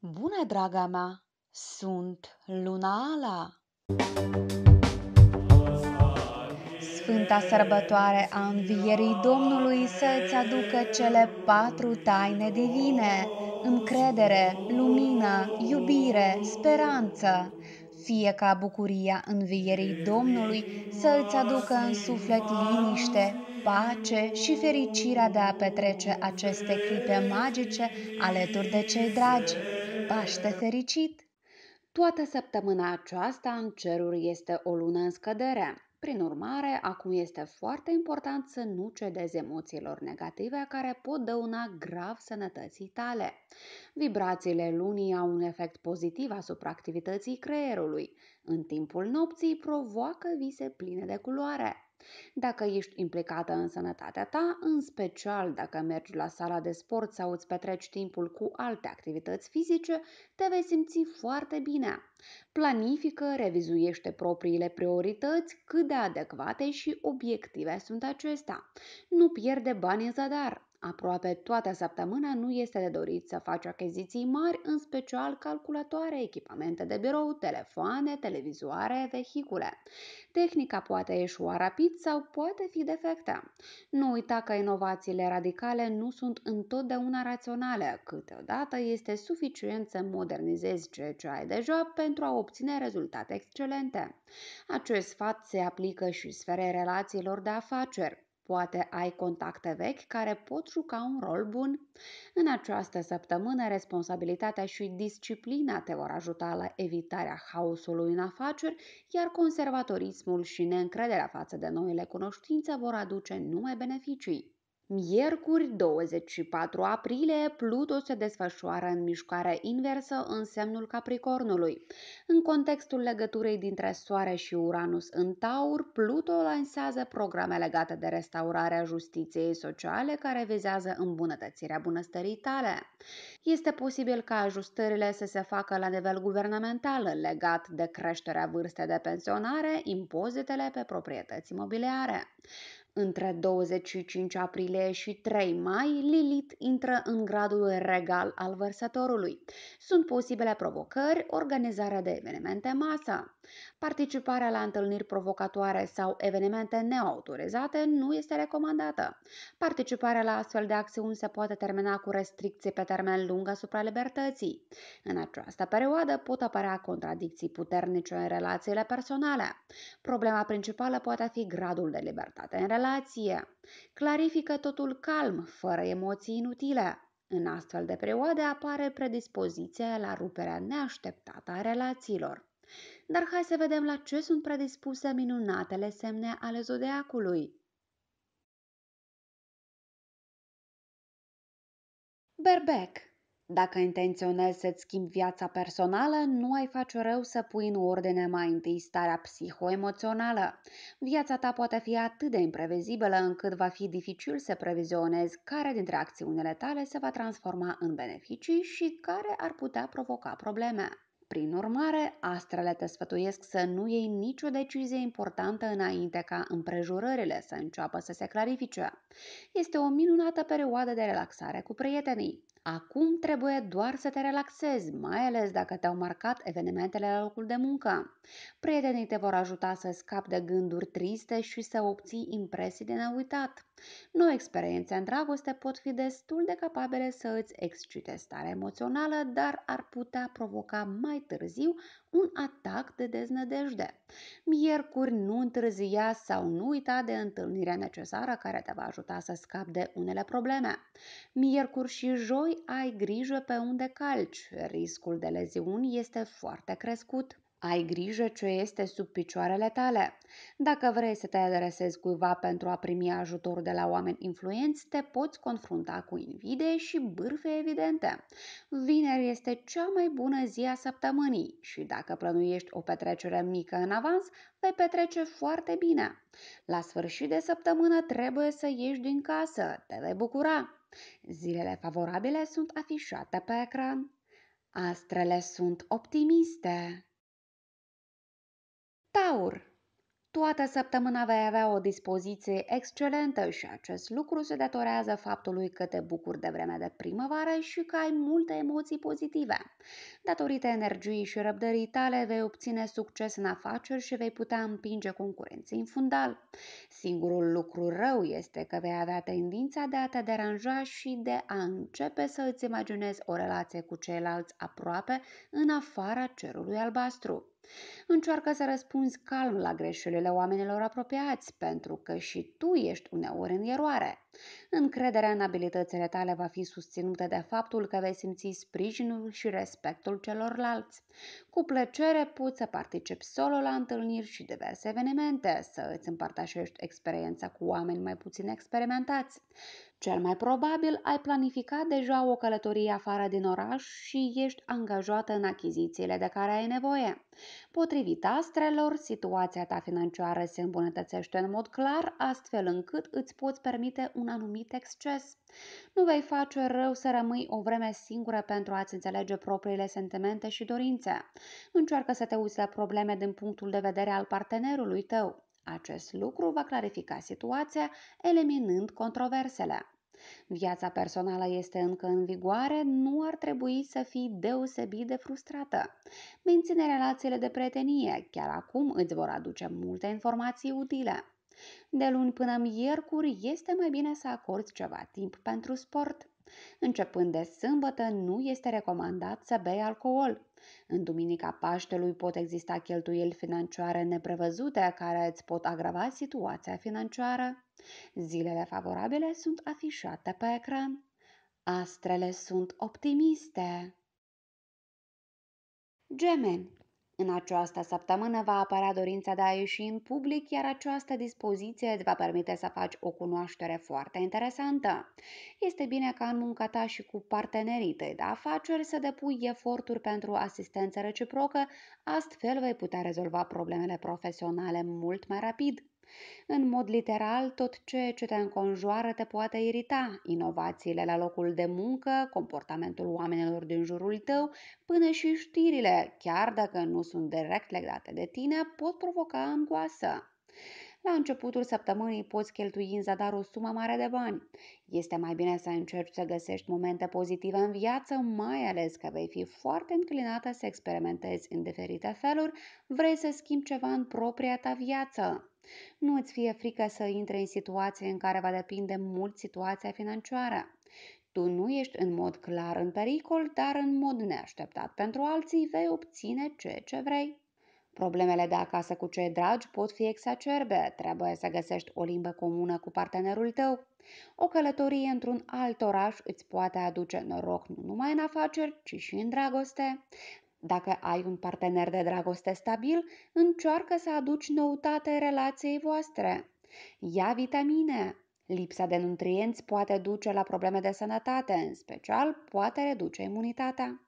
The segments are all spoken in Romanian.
Bună, draga mea! Sunt Luna Ala! Sfânta sărbătoare a învierii Domnului să-ți aducă cele patru taine divine, încredere, lumină, iubire, speranță, fie ca bucuria învierii Domnului să îți aducă în suflet liniște, pace și fericirea de a petrece aceste clipe magice alături de cei dragi. Paște fericit! Toată săptămâna aceasta în ceruri este o lună în scădere. Prin urmare, acum este foarte important să nu cedezi emoțiilor negative care pot dăuna grav sănătății tale. Vibrațiile lunii au un efect pozitiv asupra activității creierului. În timpul nopții provoacă vise pline de culoare. Dacă ești implicată în sănătatea ta, în special dacă mergi la sala de sport sau îți petreci timpul cu alte activități fizice, te vei simți foarte bine. Planifică, revizuiește propriile priorități, cât de adecvate și obiective sunt acestea. Nu pierde bani în zadar, Aproape toată săptămâna nu este de dorit să faci achiziții mari, în special calculatoare, echipamente de birou, telefoane, televizoare, vehicule. Tehnica poate eșua rapid sau poate fi defectă. Nu uita că inovațiile radicale nu sunt întotdeauna raționale. Câteodată este suficient să modernizezi ceea ce ai deja pentru a obține rezultate excelente. Acest sfat se aplică și sferei relațiilor de afaceri. Poate ai contacte vechi care pot juca un rol bun? În această săptămână, responsabilitatea și disciplina te vor ajuta la evitarea haosului în afaceri, iar conservatorismul și neîncrederea față de noile cunoștințe vor aduce numai beneficii. Miercuri 24 aprilie, Pluto se desfășoară în mișcare inversă în semnul Capricornului. În contextul legăturii dintre Soare și Uranus în Taur, Pluto lansează programe legate de restaurarea justiției sociale care vizează îmbunătățirea bunăstării tale. Este posibil ca ajustările să se facă la nivel guvernamental legat de creșterea vârstei de pensionare, impozitele pe proprietăți imobiliare. Între 25 aprilie și 3 mai, Lilith intră în gradul regal al vărsătorului. Sunt posibile provocări, organizarea de evenimente masă. Participarea la întâlniri provocatoare sau evenimente neautorizate nu este recomandată. Participarea la astfel de acțiuni se poate termina cu restricții pe termen lung asupra libertății. În această perioadă pot apărea contradicții puternice în relațiile personale. Problema principală poate fi gradul de libertate în relație. Clarifică totul calm, fără emoții inutile. În astfel de perioade apare predispoziția la ruperea neașteptată a relațiilor. Dar hai să vedem la ce sunt predispuse minunatele semne ale zodiacului. Berbec dacă intenționezi să-ți schimbi viața personală, nu ai face rău să pui în ordine mai întâi starea psihoemoțională. Viața ta poate fi atât de imprevizibilă încât va fi dificil să previzionezi care dintre acțiunile tale se va transforma în beneficii și care ar putea provoca probleme. Prin urmare, astrele te sfătuiesc să nu iei nicio decizie importantă înainte ca împrejurările să înceapă să se clarifice. Este o minunată perioadă de relaxare cu prietenii. Acum trebuie doar să te relaxezi, mai ales dacă te-au marcat evenimentele la locul de muncă. Prietenii te vor ajuta să scapi de gânduri triste și să obții impresii de neuitat. Noi experiențe în dragoste pot fi destul de capabile să îți excite starea emoțională, dar ar putea provoca mai târziu un atac de deznădejde. Miercuri nu întârzia sau nu uita de întâlnirea necesară care te va ajuta să scapi de unele probleme. Miercuri și joi ai grijă pe unde calci, riscul de leziuni este foarte crescut. Ai grijă ce este sub picioarele tale. Dacă vrei să te adresezi cuiva pentru a primi ajutor de la oameni influenți, te poți confrunta cu invidie și bârfe evidente. Vineri este cea mai bună zi a săptămânii și dacă plănuiești o petrecere mică în avans, vei petrece foarte bine. La sfârșit de săptămână trebuie să ieși din casă, te vei bucura. Zilele favorabile sunt afișate pe ecran. Astrele sunt optimiste. Taur Toată săptămâna vei avea o dispoziție excelentă și acest lucru se datorează faptului că te bucuri de vremea de primăvară și că ai multe emoții pozitive. Datorită energiei și răbdării tale vei obține succes în afaceri și vei putea împinge concurenții în fundal. Singurul lucru rău este că vei avea tendința de a te deranja și de a începe să îți imaginezi o relație cu ceilalți aproape în afara cerului albastru. Încearcă să răspunzi calm la greșelile oamenilor apropiați, pentru că și tu ești uneori în eroare. Încrederea în abilitățile tale va fi susținută de faptul că vei simți sprijinul și respectul celorlalți. Cu plăcere poți să participi solo la întâlniri și diverse evenimente, să îți împărtășești experiența cu oameni mai puțin experimentați. Cel mai probabil ai planificat deja o călătorie afară din oraș și ești angajată în achizițiile de care ai nevoie. Potrivit astrelor, situația ta financiară se îmbunătățește în mod clar, astfel încât îți poți permite un un anumit exces. Nu vei face rău să rămâi o vreme singură pentru a-ți înțelege propriile sentimente și dorințe. Încearcă să te uiți la probleme din punctul de vedere al partenerului tău. Acest lucru va clarifica situația, eliminând controversele. Viața personală este încă în vigoare, nu ar trebui să fii deosebit de frustrată. Menține relațiile de prietenie, chiar acum îți vor aduce multe informații utile. De luni până miercuri este mai bine să acorzi ceva timp pentru sport. Începând de sâmbătă, nu este recomandat să bei alcool. În duminica Paștelui pot exista cheltuieli financiare neprevăzute care îți pot agrava situația financiară. Zilele favorabile sunt afișate pe ecran. Astrele sunt optimiste. Gemeni, în această săptămână va apărea dorința de a ieși în public, iar această dispoziție îți va permite să faci o cunoaștere foarte interesantă. Este bine ca în munca ta și cu partenerii tăi de afaceri să depui eforturi pentru asistență reciprocă, astfel vei putea rezolva problemele profesionale mult mai rapid. În mod literal, tot ce ce te înconjoară te poate irita, inovațiile la locul de muncă, comportamentul oamenilor din jurul tău, până și știrile, chiar dacă nu sunt direct legate de tine, pot provoca angoasă. La începutul săptămânii poți cheltui în zadar o sumă mare de bani. Este mai bine să încerci să găsești momente pozitive în viață, mai ales că vei fi foarte înclinată să experimentezi în diferite feluri, vrei să schimbi ceva în propria ta viață. Nu îți fie frică să intre în situații în care va depinde mult situația financiară. Tu nu ești în mod clar în pericol, dar în mod neașteptat pentru alții vei obține ceea ce vrei. Problemele de acasă cu cei dragi pot fi exacerbe, trebuie să găsești o limbă comună cu partenerul tău. O călătorie într-un alt oraș îți poate aduce noroc nu numai în afaceri, ci și în dragoste. Dacă ai un partener de dragoste stabil, încearcă să aduci noutate relației voastre. Ia vitamine! Lipsa de nutrienți poate duce la probleme de sănătate, în special poate reduce imunitatea.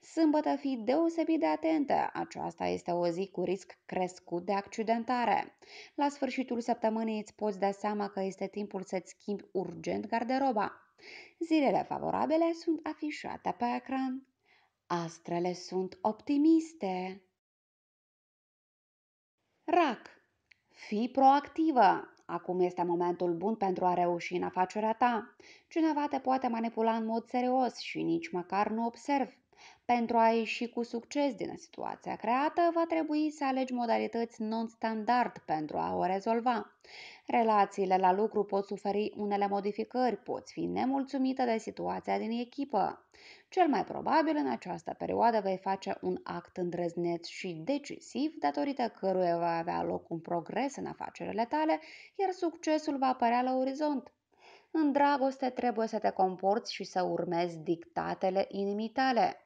Sâmbătă fii deosebit de atentă, aceasta este o zi cu risc crescut de accidentare. La sfârșitul săptămânii îți poți da seama că este timpul să-ți schimbi urgent garderoba. Zilele favorabile sunt afișate pe ecran. Astrele sunt optimiste. RAC. Fii proactivă! Acum este momentul bun pentru a reuși în afacerea ta. Cineva te poate manipula în mod serios și nici măcar nu observi. Pentru a ieși cu succes din situația creată, va trebui să alegi modalități non-standard pentru a o rezolva. Relațiile la lucru pot suferi unele modificări, poți fi nemulțumită de situația din echipă. Cel mai probabil în această perioadă vei face un act îndrăzneț și decisiv, datorită căruia va avea loc un progres în afacerile tale, iar succesul va apărea la orizont. În dragoste trebuie să te comporți și să urmezi dictatele inimii tale.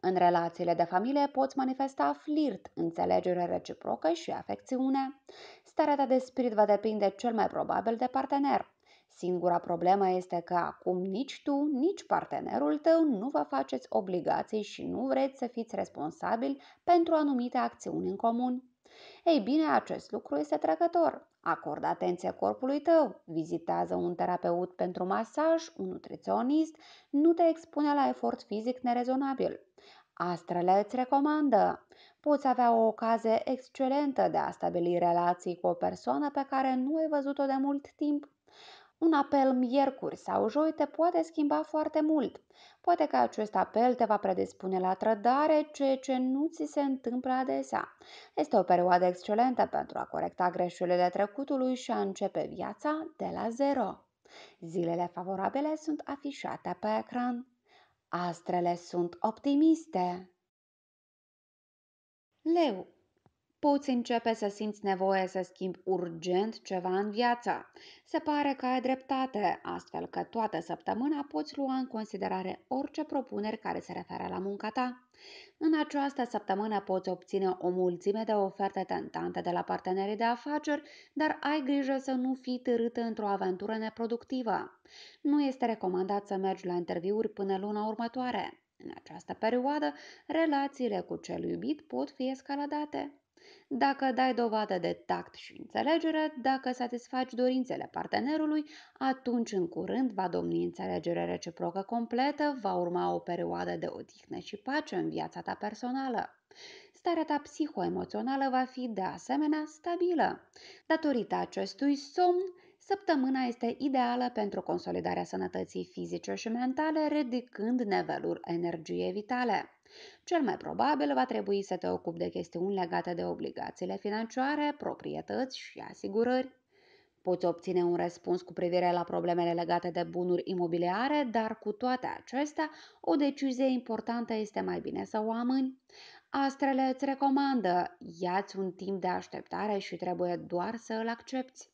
În relațiile de familie poți manifesta flirt, înțelegere reciprocă și afecțiune. Starea ta de spirit va depinde cel mai probabil de partener. Singura problemă este că acum nici tu, nici partenerul tău nu vă faceți obligații și nu vreți să fiți responsabili pentru anumite acțiuni în comun. Ei bine, acest lucru este trecător. Acordă atenție corpului tău, vizitează un terapeut pentru masaj, un nutriționist, nu te expune la efort fizic nerezonabil. Astrele îți recomandă. Poți avea o ocazie excelentă de a stabili relații cu o persoană pe care nu ai văzut-o de mult timp un apel miercuri sau joi te poate schimba foarte mult. Poate că acest apel te va predispune la trădare, ceea ce nu ți se întâmplă adesea. Este o perioadă excelentă pentru a corecta greșelile trecutului și a începe viața de la zero. Zilele favorabile sunt afișate pe ecran. Astrele sunt optimiste. Leu poți începe să simți nevoie să schimbi urgent ceva în viața. Se pare că ai dreptate, astfel că toată săptămâna poți lua în considerare orice propuneri care se referă la munca ta. În această săptămână poți obține o mulțime de oferte tentante de la partenerii de afaceri, dar ai grijă să nu fii târâtă într-o aventură neproductivă. Nu este recomandat să mergi la interviuri până luna următoare. În această perioadă, relațiile cu cel iubit pot fi escaladate dacă dai dovadă de tact și înțelegere, dacă satisfaci dorințele partenerului, atunci în curând va domni înțelegere reciprocă completă, va urma o perioadă de odihnă și pace în viața ta personală. Starea ta psihoemoțională va fi de asemenea stabilă. Datorită acestui somn, Săptămâna este ideală pentru consolidarea sănătății fizice și mentale, ridicând nivelul energiei vitale. Cel mai probabil va trebui să te ocupi de chestiuni legate de obligațiile financiare, proprietăți și asigurări. Poți obține un răspuns cu privire la problemele legate de bunuri imobiliare, dar cu toate acestea, o decizie importantă este mai bine să o amâni. Astrele îți recomandă, ia-ți un timp de așteptare și trebuie doar să îl accepti.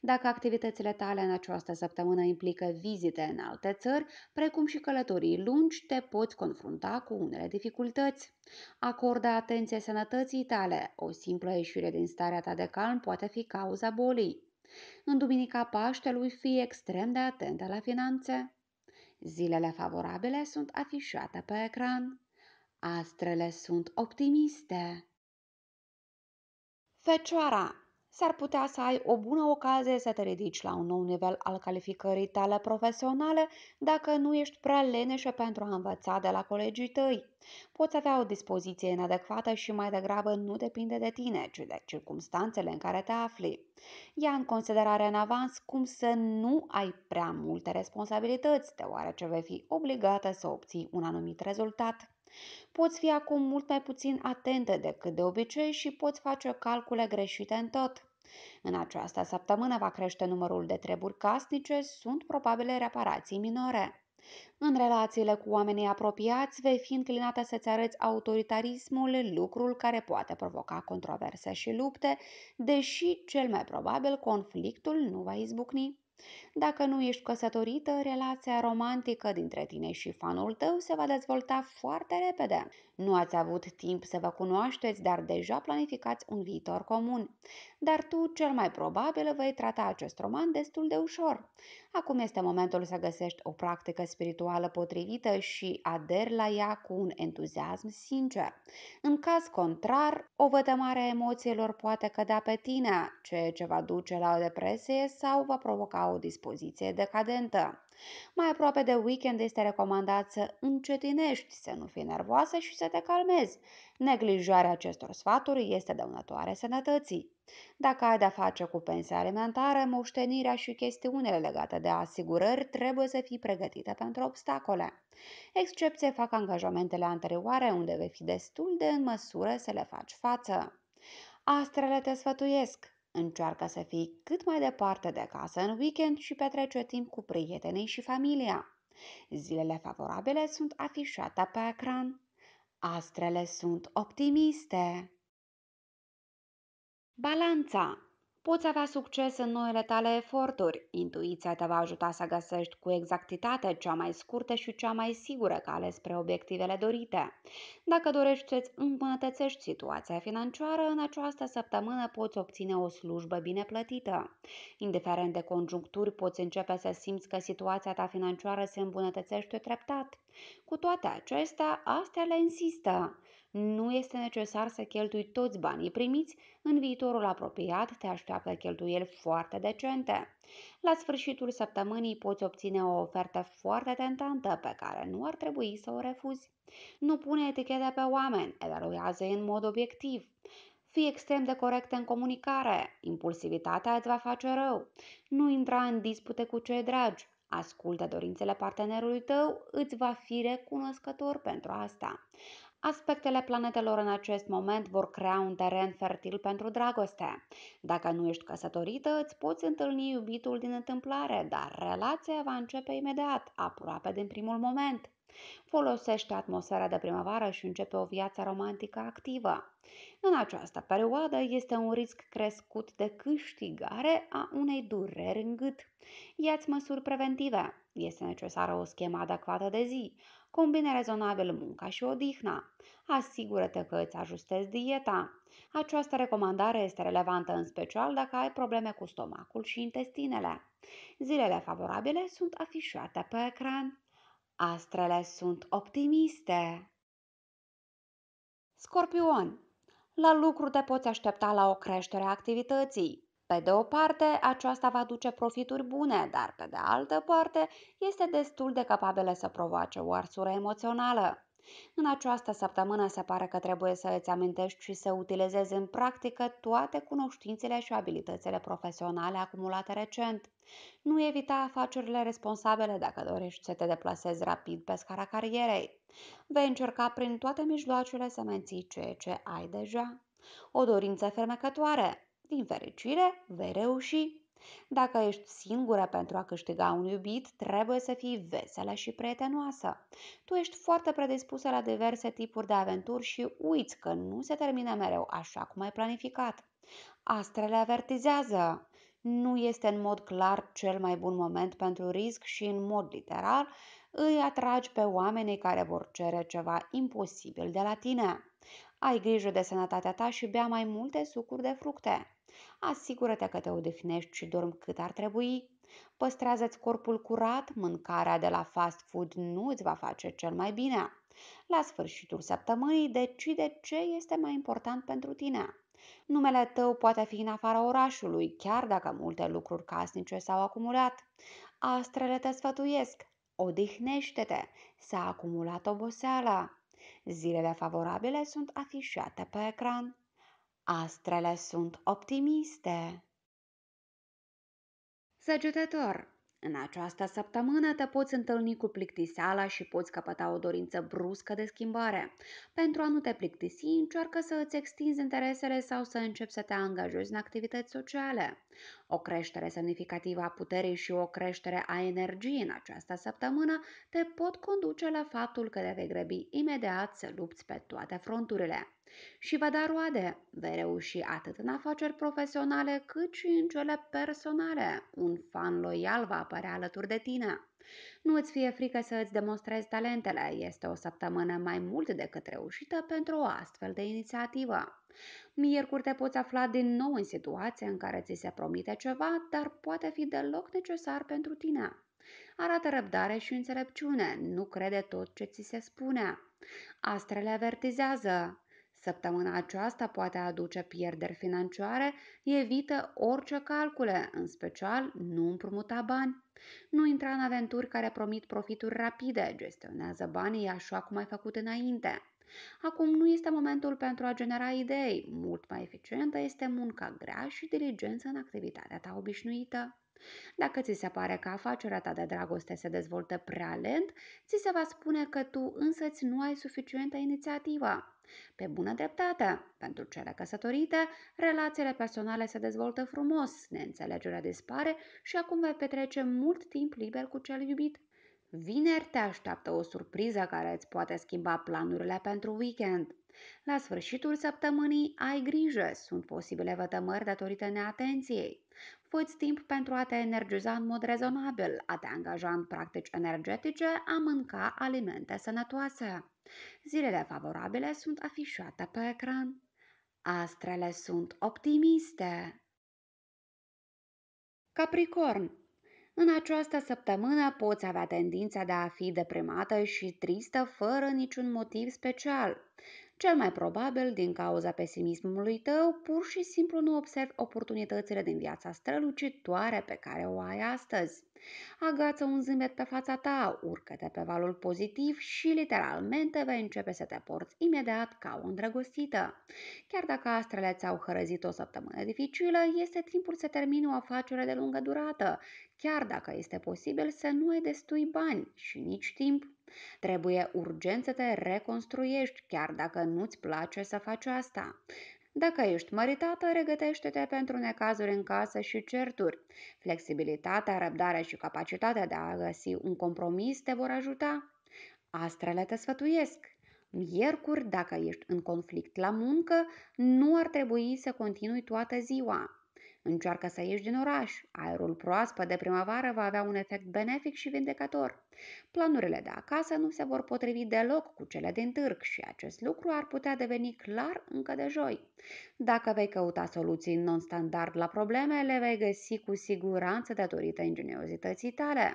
Dacă activitățile tale în această săptămână implică vizite în alte țări, precum și călătorii lungi, te poți confrunta cu unele dificultăți. Acordă atenție sănătății tale. O simplă ieșire din starea ta de calm poate fi cauza bolii. În duminica Paștelui fii extrem de atentă la finanțe. Zilele favorabile sunt afișate pe ecran. Astrele sunt optimiste. Fecioara s-ar putea să ai o bună ocazie să te ridici la un nou nivel al calificării tale profesionale dacă nu ești prea leneșă pentru a învăța de la colegii tăi. Poți avea o dispoziție inadecvată și mai degrabă nu depinde de tine, ci de circumstanțele în care te afli. Ia în considerare în avans cum să nu ai prea multe responsabilități, deoarece vei fi obligată să obții un anumit rezultat Poți fi acum mult mai puțin atentă decât de obicei și poți face calcule greșite în tot. În această săptămână va crește numărul de treburi casnice, sunt probabile reparații minore. În relațiile cu oamenii apropiați vei fi înclinată să-ți arăți autoritarismul, lucrul care poate provoca controverse și lupte, deși cel mai probabil conflictul nu va izbucni. Dacă nu ești căsătorită, relația romantică dintre tine și fanul tău se va dezvolta foarte repede. Nu ați avut timp să vă cunoașteți, dar deja planificați un viitor comun. Dar tu, cel mai probabil, vei trata acest roman destul de ușor. Acum este momentul să găsești o practică spirituală potrivită și ader la ea cu un entuziasm sincer. În caz contrar, o vătămare a emoțiilor poate cădea pe tine, ceea ce va duce la o depresie sau va provoca o dispoziție decadentă. Mai aproape de weekend este recomandat să încetinești, să nu fii nervoasă și să te calmezi. Neglijarea acestor sfaturi este dăunătoare sănătății. Dacă ai de-a face cu pensia alimentară, moștenirea și chestiunile legate de asigurări trebuie să fii pregătită pentru obstacole. Excepție fac angajamentele anterioare, unde vei fi destul de în măsură să le faci față. Astrele te sfătuiesc. Încearcă să fii cât mai departe de casă în weekend și petrece timp cu prietenii și familia. Zilele favorabile sunt afișate pe ecran. Astrele sunt optimiste. Balanța Poți avea succes în noile tale eforturi. Intuiția te va ajuta să găsești cu exactitate cea mai scurtă și cea mai sigură cale spre obiectivele dorite. Dacă dorești să-ți îmbunătățești situația financiară, în această săptămână poți obține o slujbă bine plătită. Indiferent de conjuncturi, poți începe să simți că situația ta financiară se îmbunătățește treptat. Cu toate acestea, astea le insistă. Nu este necesar să cheltui toți banii primiți, în viitorul apropiat te așteaptă cheltuieli foarte decente. La sfârșitul săptămânii poți obține o ofertă foarte tentantă pe care nu ar trebui să o refuzi. Nu pune etichete pe oameni, evaluează în mod obiectiv. Fii extrem de corect în comunicare, impulsivitatea îți va face rău. Nu intra în dispute cu cei dragi, ascultă dorințele partenerului tău, îți va fi recunoscător pentru asta. Aspectele planetelor în acest moment vor crea un teren fertil pentru dragoste. Dacă nu ești căsătorită, îți poți întâlni iubitul din întâmplare, dar relația va începe imediat, aproape din primul moment. Folosește atmosfera de primăvară și începe o viață romantică activă. În această perioadă este un risc crescut de câștigare a unei dureri în gât. Iați măsuri preventive. Este necesară o schemă adecvată de zi. Combine rezonabil munca și odihna. Asigură-te că îți ajustezi dieta. Această recomandare este relevantă în special dacă ai probleme cu stomacul și intestinele. Zilele favorabile sunt afișate pe ecran. Astrele sunt optimiste. Scorpion, la lucru te poți aștepta la o creștere a activității. Pe de o parte, aceasta va duce profituri bune, dar pe de altă parte, este destul de capabilă să provoace o arsură emoțională. În această săptămână se pare că trebuie să îți amintești și să utilizezi în practică toate cunoștințele și abilitățile profesionale acumulate recent. Nu evita afacerile responsabile dacă dorești să te deplasezi rapid pe scara carierei. Vei încerca prin toate mijloacele să menții ceea ce ai deja. O dorință fermecătoare. Din fericire, vei reuși. Dacă ești singură pentru a câștiga un iubit, trebuie să fii veselă și prietenoasă. Tu ești foarte predispusă la diverse tipuri de aventuri și uiți că nu se termină mereu așa cum ai planificat. Astrele avertizează. Nu este în mod clar cel mai bun moment pentru risc și în mod literal îi atragi pe oamenii care vor cere ceva imposibil de la tine. Ai grijă de sănătatea ta și bea mai multe sucuri de fructe. Asigură-te că te odihnești și dormi cât ar trebui. Păstrează-ți corpul curat, mâncarea de la fast food nu îți va face cel mai bine. La sfârșitul săptămânii decide ce este mai important pentru tine. Numele tău poate fi în afara orașului, chiar dacă multe lucruri casnice s-au acumulat. Astrele te sfătuiesc, odihnește-te, s-a acumulat oboseala. Zilele favorabile sunt afișate pe ecran. Astrele sunt optimiste. Săgetător, în această săptămână te poți întâlni cu plictiseala și poți căpăta o dorință bruscă de schimbare. Pentru a nu te plictisi, încearcă să îți extinzi interesele sau să începi să te angajezi în activități sociale. O creștere semnificativă a puterii și o creștere a energiei în această săptămână te pot conduce la faptul că te vei grăbi imediat să lupți pe toate fronturile și va da roade. Vei reuși atât în afaceri profesionale cât și în cele personale. Un fan loial va apărea alături de tine. Nu îți fie frică să îți demonstrezi talentele, este o săptămână mai mult decât reușită pentru o astfel de inițiativă. Miercuri te poți afla din nou în situație în care ți se promite ceva, dar poate fi deloc necesar pentru tine. Arată răbdare și înțelepciune, nu crede tot ce ți se spune. Astrele avertizează. Săptămâna aceasta poate aduce pierderi financiare, evită orice calcule, în special nu împrumuta bani. Nu intra în aventuri care promit profituri rapide, gestionează banii așa cum ai făcut înainte. Acum nu este momentul pentru a genera idei, mult mai eficientă este munca grea și diligență în activitatea ta obișnuită. Dacă ți se pare că afacerea ta de dragoste se dezvoltă prea lent, ți se va spune că tu însăți nu ai suficientă inițiativă. Pe bună dreptate, pentru cele căsătorite, relațiile personale se dezvoltă frumos, neînțelegerea dispare și acum vei petrece mult timp liber cu cel iubit. Vineri te așteaptă o surpriză care îți poate schimba planurile pentru weekend. La sfârșitul săptămânii ai grijă, sunt posibile vătămări datorită neatenției fă-ți timp pentru a te energiza în mod rezonabil, a te angaja în practici energetice, a mânca alimente sănătoase. Zilele favorabile sunt afișate pe ecran. Astrele sunt optimiste. Capricorn în această săptămână poți avea tendința de a fi deprimată și tristă fără niciun motiv special. Cel mai probabil, din cauza pesimismului tău, pur și simplu nu observi oportunitățile din viața strălucitoare pe care o ai astăzi. Agață un zâmbet pe fața ta, urcă-te pe valul pozitiv și literalmente vei începe să te porți imediat ca o îndrăgostită. Chiar dacă astrele ți-au hărăzit o săptămână dificilă, este timpul să termini o afacere de lungă durată, chiar dacă este posibil să nu ai destui bani și nici timp. Trebuie urgent să te reconstruiești, chiar dacă nu-ți place să faci asta. Dacă ești măritată, regătește-te pentru necazuri în casă și certuri. Flexibilitatea, răbdarea și capacitatea de a găsi un compromis te vor ajuta. Astrele te sfătuiesc. Miercuri, dacă ești în conflict la muncă, nu ar trebui să continui toată ziua. Încearcă să ieși din oraș. Aerul proaspăt de primăvară va avea un efect benefic și vindecător. Planurile de acasă nu se vor potrivi deloc cu cele din târg și acest lucru ar putea deveni clar încă de joi. Dacă vei căuta soluții non-standard la probleme, le vei găsi cu siguranță datorită ingeniozității tale.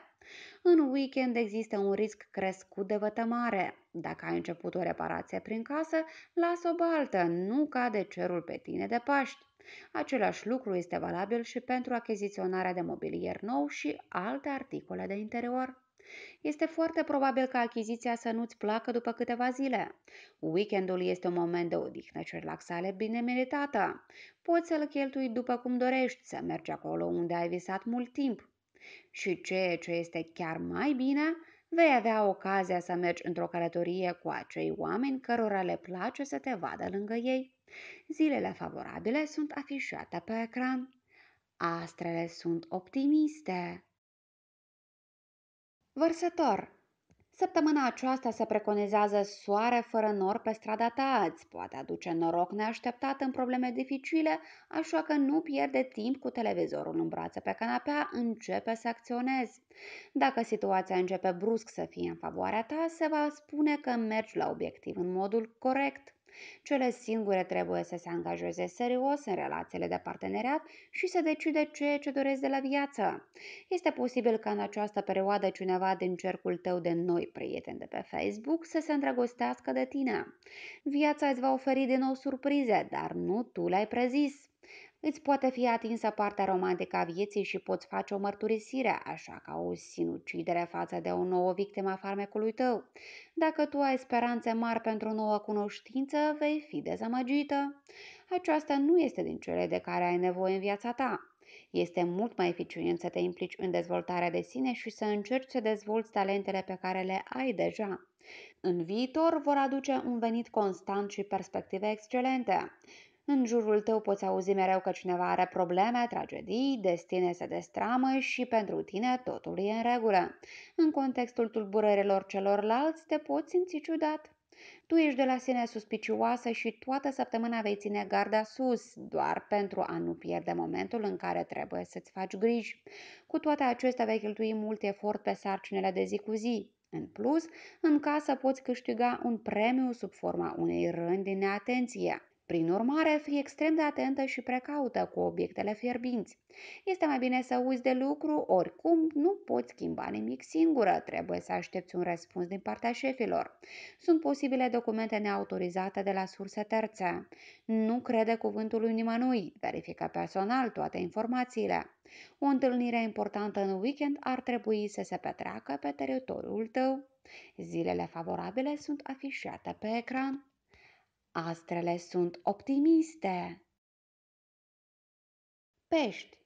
În weekend există un risc crescut de vătămare. Dacă ai început o reparație prin casă, lasă o baltă, nu cade cerul pe tine de Paști. Același lucru este valabil și pentru achiziționarea de mobilier nou și alte articole de interior. Este foarte probabil ca achiziția să nu-ți placă după câteva zile. Weekendul este un moment de odihnă și relaxare bine meritată. Poți să-l cheltui după cum dorești, să mergi acolo unde ai visat mult timp. Și ceea ce este chiar mai bine, vei avea ocazia să mergi într-o călătorie cu acei oameni cărora le place să te vadă lângă ei. Zilele favorabile sunt afișate pe ecran. Astrele sunt optimiste. Vărsător Săptămâna aceasta se preconizează soare fără nor pe strada ta Îți Poate aduce noroc neașteptat în probleme dificile, așa că nu pierde timp cu televizorul în brațe pe canapea, începe să acționezi. Dacă situația începe brusc să fie în favoarea ta, se va spune că mergi la obiectiv în modul corect. Cele singure trebuie să se angajeze serios în relațiile de parteneriat și să decide ceea ce doresc de la viață. Este posibil ca în această perioadă cineva din cercul tău de noi prieteni de pe Facebook să se îndrăgostească de tine. Viața îți va oferi din nou surprize, dar nu tu le-ai prezis îți poate fi atinsă partea romantică a vieții și poți face o mărturisire, așa ca o sinucidere față de o nouă victimă a farmecului tău. Dacă tu ai speranțe mari pentru o nouă cunoștință, vei fi dezamăgită. Aceasta nu este din cele de care ai nevoie în viața ta. Este mult mai eficient să te implici în dezvoltarea de sine și să încerci să dezvolți talentele pe care le ai deja. În viitor vor aduce un venit constant și perspective excelente. În jurul tău poți auzi mereu că cineva are probleme, tragedii, destine se destramă și pentru tine totul e în regulă. În contextul tulburărilor celorlalți te poți simți ciudat. Tu ești de la sine suspicioasă și toată săptămâna vei ține garda sus, doar pentru a nu pierde momentul în care trebuie să-ți faci griji. Cu toate acestea vei cheltui mult efort pe sarcinele de zi cu zi. În plus, în casă poți câștiga un premiu sub forma unei rând din neatenție. Prin urmare, fii extrem de atentă și precaută cu obiectele fierbinți. Este mai bine să uiți de lucru, oricum nu poți schimba nimic singură, trebuie să aștepți un răspuns din partea șefilor. Sunt posibile documente neautorizate de la surse terțe. Nu crede cuvântul lui nimănui, verifică personal toate informațiile. O întâlnire importantă în weekend ar trebui să se petreacă pe teritoriul tău. Zilele favorabile sunt afișate pe ecran. Astrele sunt optimiste. Pești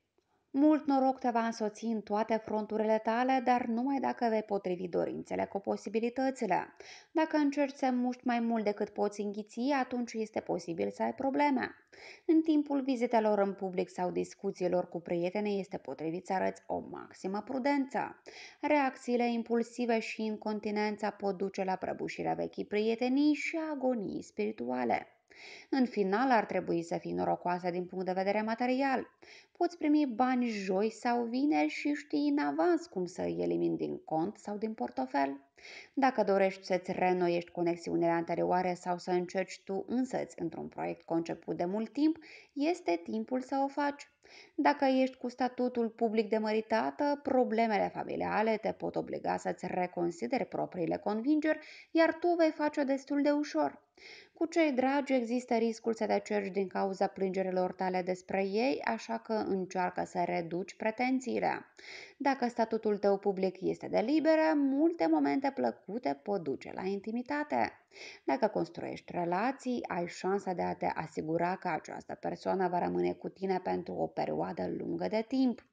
mult noroc te va însoți în toate fronturile tale, dar numai dacă vei potrivi dorințele cu posibilitățile. Dacă încerci să muști mai mult decât poți înghiți, atunci este posibil să ai probleme. În timpul vizitelor în public sau discuțiilor cu prietene este potrivit să arăți o maximă prudență. Reacțiile impulsive și incontinența pot duce la prăbușirea vechii prietenii și agonii spirituale. În final, ar trebui să fii norocoasă din punct de vedere material. Poți primi bani joi sau vineri și știi în avans cum să îi elimini din cont sau din portofel. Dacă dorești să-ți reînnoiești conexiunile anterioare sau să încerci tu însăți într-un proiect conceput de mult timp, este timpul să o faci. Dacă ești cu statutul public de măritată, problemele familiale te pot obliga să-ți reconsideri propriile convingeri, iar tu vei face o destul de ușor. Cu cei dragi există riscul să te cerci din cauza plângerilor tale despre ei, așa că încearcă să reduci pretențiile. Dacă statutul tău public este de liberă, multe momente plăcute pot duce la intimitate. Dacă construiești relații, ai șansa de a te asigura că această persoană va rămâne cu tine pentru o perioadă lungă de timp.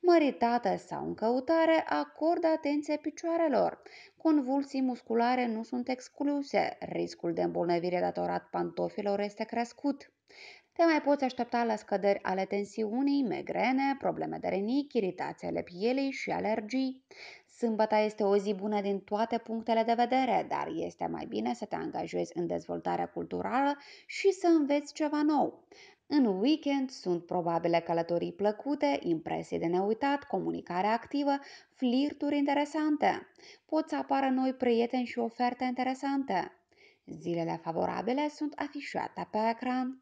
Măritată sau în căutare, acordă atenție picioarelor. Convulsii musculare nu sunt excluse, riscul de îmbolnăvire datorat pantofilor este crescut te mai poți aștepta la scăderi ale tensiunii, migrene, probleme de rinichi, iritații ale pielei și alergii. Sâmbăta este o zi bună din toate punctele de vedere, dar este mai bine să te angajezi în dezvoltarea culturală și să înveți ceva nou. În weekend sunt probabile călătorii plăcute, impresii de neuitat, comunicare activă, flirturi interesante. Pot să apară noi prieteni și oferte interesante. Zilele favorabile sunt afișate pe ecran.